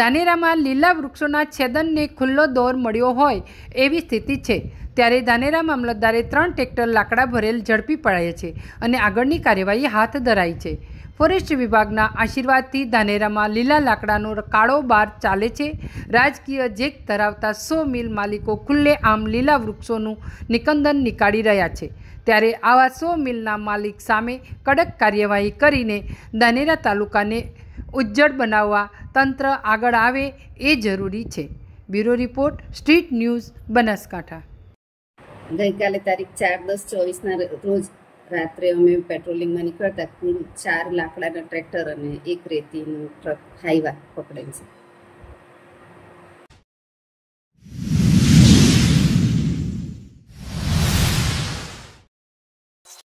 ધાનેરામાં લીલા વૃક્ષોના છેદનને ખુલ્લો દોર મળ્યો હોય એવી સ્થિતિ છે ત્યારે ધાનેરા મામલતદારે ત્રણ ટ્રેક્ટર લાકડા ભરેલ ઝડપી પડાયા છે અને આગળની કાર્યવાહી હાથ ધરાઈ છે ફોરેસ્ટ વિભાગના આશીર્વાદથી ધાનેરામાં લીલા લાકડાનો કાળો બાર ચાલે છે રાજકીય જેક ધરાવતા સો મિલ માલિકો ખુલ્લે આમ લીલા વૃક્ષોનું નિકંદન નીકાળી રહ્યા છે ત્યારે આવા સો મિલના માલિક સામે કડક કાર્યવાહી કરીને ધાનેરા તાલુકાને ઉજ્જળ બનાવવા તંત્ર આગળ આવે એ જરૂરી છે bureau report street news Banaskantha ગઈકાલે તારીખ ચાર દસ ચોવીસના રોજ રાત્રે અમે પેટ્રોલિંગમાં નીકળતા કુલ ચાર લાકડાના ટ્રેક્ટર અને એક રેતીનું ટ્રક હાઈવા પકડેલ છે